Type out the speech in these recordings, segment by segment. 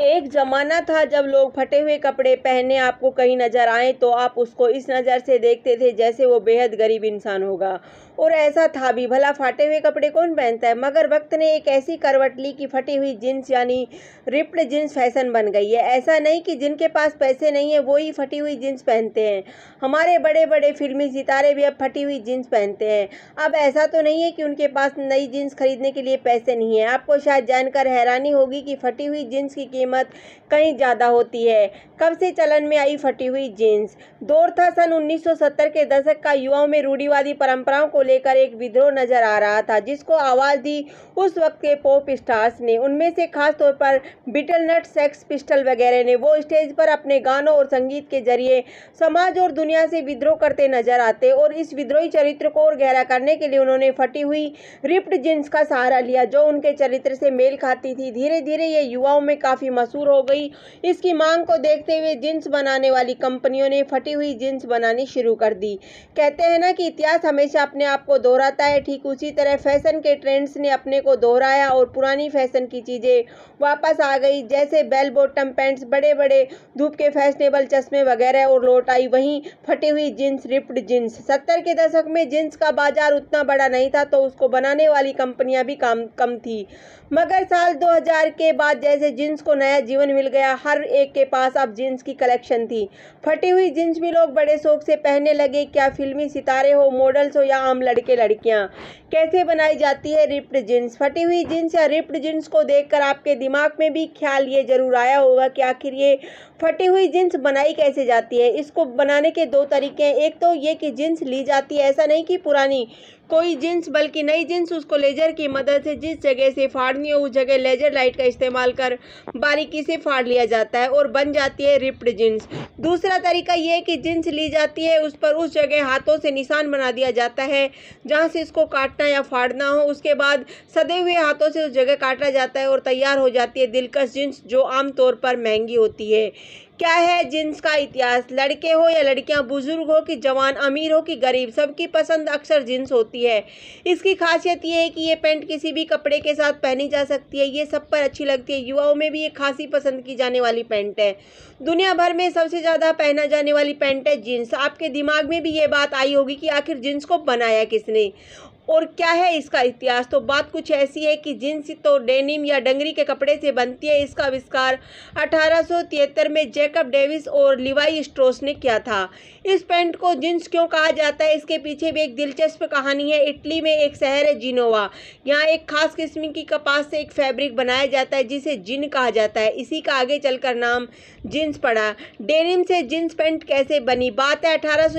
एक ज़माना था जब लोग फटे हुए कपड़े पहने आपको कहीं नज़र आए तो आप उसको इस नज़र से देखते थे जैसे वो बेहद गरीब इंसान होगा और ऐसा था भी भला फटे हुए कपड़े कौन पहनता है मगर वक्त ने एक ऐसी करवट ली कि फटी हुई जीन्स यानी रिप्ड जीन्स फैशन बन गई है ऐसा नहीं कि जिनके पास पैसे नहीं है वो ही फटी हुई जीन्स पहनते हैं हमारे बड़े बड़े फिल्मी सितारे भी अब फटी हुई जीन्स पहनते हैं अब ऐसा तो नहीं है कि उनके पास नई जीन्स खरीदने के लिए पैसे नहीं हैं आपको शायद जानकर हैरानी होगी कि फटी हुई जीन्स की कीमत कहीं ज़्यादा होती है कब से चलन में आई फटी हुई जीन्स दौर था सन 1970 के दशक का युवाओं में रूढ़ीवादी परंपराओं को लेकर एक विद्रोह नजर आ रहा था जिसको आवाज़ दी उस वक्त के पॉप स्टार्स ने उनमें से खास तौर पर बिटल नट सेक्स पिस्टल वगैरह ने वो स्टेज पर अपने गानों और संगीत के जरिए समाज और दुनिया से विद्रोह करते नजर आते और इस विद्रोही चरित्र को और गहरा करने के लिए उन्होंने फटी हुई रिप्ड जीन्स का सहारा लिया जो उनके चरित्र से मेल खाती थी धीरे धीरे ये युवाओं में काफ़ी मशहूर हो गई इसकी मांग को देखते हुए जींस बनाने वाली कंपनियों ने फटी हुई जींस बनानी शुरू कर दी कहते हैं ना कि इतिहास हमेशा अपने आप को दोहराता है ठीक उसी तरह फैशन के ट्रेंड्स ने अपने को दोहराया और पुरानी फैशन की चीज़ें वापस आ गई जैसे बेल बॉटम पैंट्स बड़े बड़े धूप के फैशनेबल चश्मे वगैरह और लौट आई वहीं फटी हुई जींस रिप्ड जींस सत्तर के दशक में जींस का बाजार उतना बड़ा नहीं था तो उसको बनाने वाली कंपनियां भी काम कम थी मगर साल 2000 के बाद जैसे जींस को नया जीवन मिल गया हर एक के पास अब जींस की कलेक्शन थी फटी हुई जींस भी लोग बड़े शौक से पहनने लगे क्या फिल्मी सितारे हो मॉडल्स हो या आम लड़के लड़कियां कैसे बनाई जाती है रिप्ड जींस फटी हुई जींस या रिप्ड जींस को देख आपके दिमाग में भी ख्याल ये जरूर आया होगा कि आखिर ये फटी हुई जींस बनाई कैसे जाती है इसको बनाने के दो तरीके हैं एक तो ये कि जींस ली जाती है ऐसा नहीं कि पुरानी कोई जींस बल्कि नई जींस उसको लेजर की मदद से जिस जगह से फाड़नी हो उस जगह लेजर लाइट का इस्तेमाल कर बारीकी से फाड़ लिया जाता है और बन जाती है रिप्ड जींस दूसरा तरीका यह कि जींस ली जाती है उस पर उस जगह हाथों से निशान बना दिया जाता है जहाँ से इसको काटना या फाड़ना हो उसके बाद सदे हुए हाथों से उस जगह काटा जाता है और तैयार हो जाती है दिलकश जींस जो आमतौर पर महंगी होती है क्या है जींस का इतिहास लड़के हो या लड़कियां बुजुर्ग हो कि जवान अमीर हो कि गरीब सबकी पसंद अक्सर जींस होती है इसकी खासियत ये है कि ये पैंट किसी भी कपड़े के साथ पहनी जा सकती है ये सब पर अच्छी लगती है युवाओं में भी ये खासी पसंद की जाने वाली पैंट है दुनिया भर में सबसे ज़्यादा पहना जाने वाली पैंट है जीन्स आपके दिमाग में भी ये बात आई होगी कि आखिर जींस को बनाया किसने और क्या है इसका इतिहास तो बात कुछ ऐसी है कि जींस तो डेनिम या डंगरी के कपड़े से बनती है इसका आविष्कार अठारह में जे जेकब डेविस और लिवाई स्ट्रोस ने किया था इस पेंट को जींस क्यों कहा जाता है इसके पीछे भी एक दिलचस्प कहानी है इटली में एक शहर है जिनोवा यहाँ एक खास किस्म की कपास से एक फैब्रिक बनाया जाता है जिसे जिन कहा जाता है इसी का आगे चलकर नाम जींस पड़ा डेनिम से जींस पेंट कैसे बनी बात है अठारह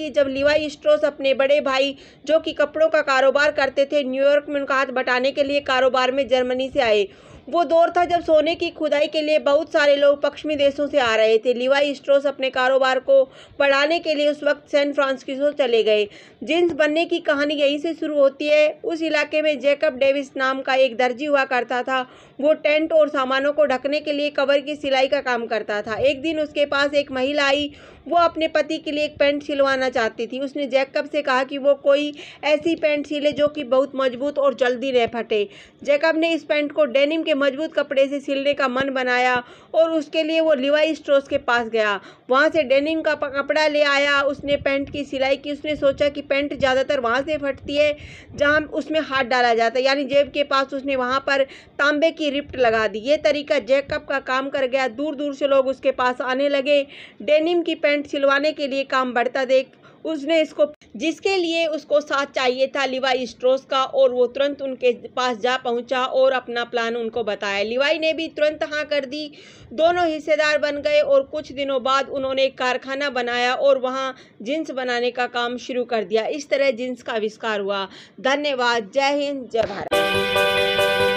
की जब लिवाई स्ट्रोस अपने बड़े भाई जो कि कपड़ों का कारोबार करते थे न्यूयॉर्क में उनका हाथ बटाने के लिए कारोबार में जर्मनी से आए वो दौर था जब सोने की खुदाई के लिए बहुत सारे लोग पश्चिमी देशों से आ रहे थे लिवाई स्ट्रोस अपने कारोबार को बढ़ाने के लिए उस वक्त सैन फ्रांसिस्को चले गए जींस बनने की कहानी यहीं से शुरू होती है उस इलाके में जैकब डेविस नाम का एक दर्जी हुआ करता था वो टेंट और सामानों को ढकने के लिए कवर की सिलाई का काम करता था एक दिन उसके पास एक महिला आई वो अपने पति के लिए एक पैंट सिलवाना चाहती थी उसने जैकब से कहा कि वो कोई ऐसी पैंट सिले जो कि बहुत मजबूत और जल्दी न फटे जैकब ने इस पैंट को डेनिम के मजबूत कपड़े से सिलने का मन बनाया और उसके लिए वो लिवाई स्ट्रोस के पास गया वहाँ से डेनिम का कपड़ा ले आया उसने पैंट की सिलाई की उसने सोचा कि पैंट ज़्यादातर वहाँ से फटती है जहाँ उसमें हाथ डाला जाता है यानी जेब के पास उसने वहाँ पर तांबे की रिप्ट लगा दी ये तरीका जैकअप का काम कर गया दूर दूर से लोग उसके पास आने लगे डेनिम की पैंट सिलवाने के लिए काम बढ़ता देख उसने इसको जिसके लिए उसको साथ चाहिए था लिवाई स्ट्रोस का और वो तुरंत उनके पास जा पहुंचा और अपना प्लान उनको बताया लिवाई ने भी तुरंत हाँ कर दी दोनों हिस्सेदार बन गए और कुछ दिनों बाद उन्होंने एक कारखाना बनाया और वहाँ जींस बनाने का काम शुरू कर दिया इस तरह जींस का आविष्कार हुआ धन्यवाद जय हिंद जय भारत